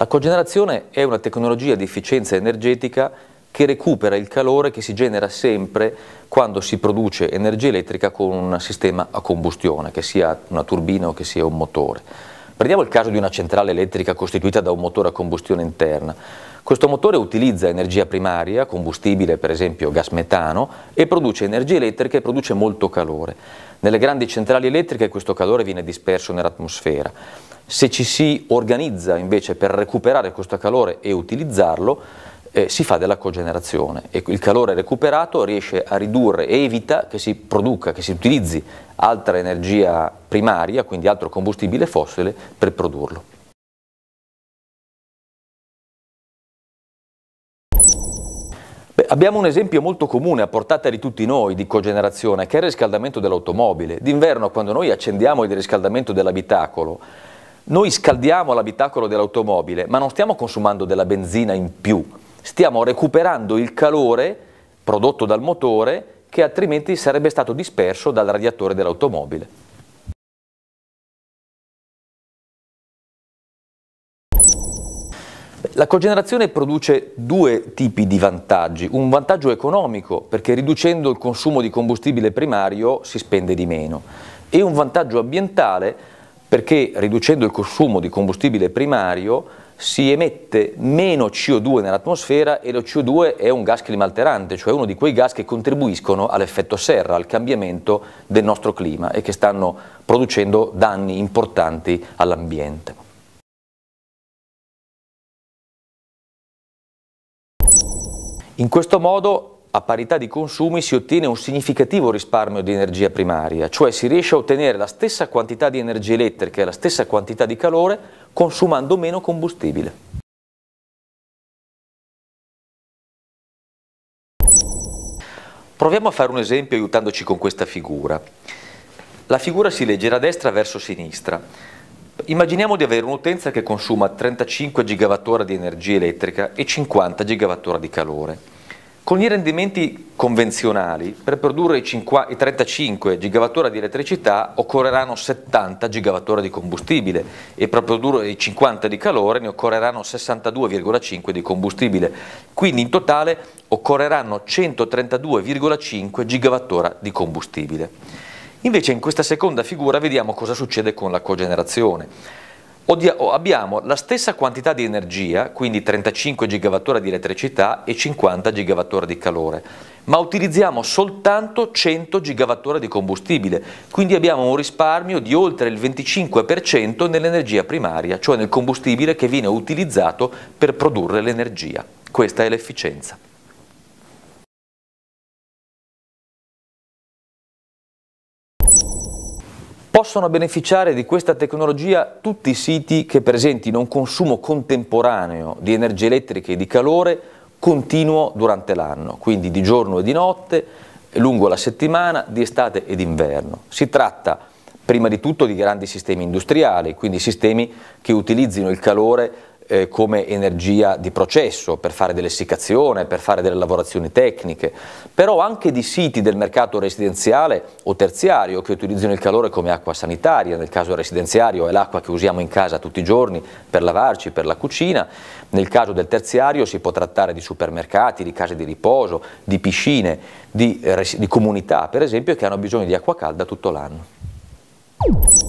La cogenerazione è una tecnologia di efficienza energetica che recupera il calore che si genera sempre quando si produce energia elettrica con un sistema a combustione, che sia una turbina o che sia un motore. Prendiamo il caso di una centrale elettrica costituita da un motore a combustione interna. Questo motore utilizza energia primaria, combustibile per esempio gas metano, e produce energia elettrica e produce molto calore. Nelle grandi centrali elettriche questo calore viene disperso nell'atmosfera. Se ci si organizza invece per recuperare questo calore e utilizzarlo, eh, si fa della cogenerazione e il calore recuperato riesce a ridurre e evita che si produca, che si utilizzi altra energia primaria, quindi altro combustibile fossile, per produrlo. abbiamo un esempio molto comune a portata di tutti noi di cogenerazione, che è il riscaldamento dell'automobile. D'inverno, quando noi accendiamo il riscaldamento dell'abitacolo, noi scaldiamo l'abitacolo dell'automobile, ma non stiamo consumando della benzina in più, stiamo recuperando il calore prodotto dal motore che altrimenti sarebbe stato disperso dal radiatore dell'automobile. La cogenerazione produce due tipi di vantaggi. Un vantaggio economico, perché riducendo il consumo di combustibile primario si spende di meno, e un vantaggio ambientale, perché riducendo il consumo di combustibile primario si emette meno CO2 nell'atmosfera e lo CO2 è un gas climalterante, cioè uno di quei gas che contribuiscono all'effetto serra, al cambiamento del nostro clima e che stanno producendo danni importanti all'ambiente. In questo modo a parità di consumi si ottiene un significativo risparmio di energia primaria, cioè si riesce a ottenere la stessa quantità di energia elettrica e la stessa quantità di calore consumando meno combustibile. Proviamo a fare un esempio aiutandoci con questa figura. La figura si legge da destra verso sinistra. Immaginiamo di avere un'utenza che consuma 35 GWh di energia elettrica e 50 GWh di calore. Con i rendimenti convenzionali, per produrre i, 50, i 35 GWh di elettricità occorreranno 70 GWh di combustibile e per produrre i 50 di calore ne occorreranno 62,5 di combustibile. Quindi in totale occorreranno 132,5 GWh di combustibile. Invece in questa seconda figura vediamo cosa succede con la cogenerazione abbiamo la stessa quantità di energia, quindi 35 GWh di elettricità e 50 GWh di calore, ma utilizziamo soltanto 100 GWh di combustibile, quindi abbiamo un risparmio di oltre il 25% nell'energia primaria, cioè nel combustibile che viene utilizzato per produrre l'energia. Questa è l'efficienza. Possono beneficiare di questa tecnologia tutti i siti che presentino un consumo contemporaneo di energia elettrica e di calore continuo durante l'anno, quindi di giorno e di notte, lungo la settimana, di estate ed inverno. Si tratta prima di tutto di grandi sistemi industriali, quindi sistemi che utilizzino il calore eh, come energia di processo, per fare dell'essiccazione, per fare delle lavorazioni tecniche, però anche di siti del mercato residenziale o terziario che utilizzano il calore come acqua sanitaria, nel caso residenziario è l'acqua che usiamo in casa tutti i giorni per lavarci, per la cucina, nel caso del terziario si può trattare di supermercati, di case di riposo, di piscine, di, eh, di comunità per esempio che hanno bisogno di acqua calda tutto l'anno.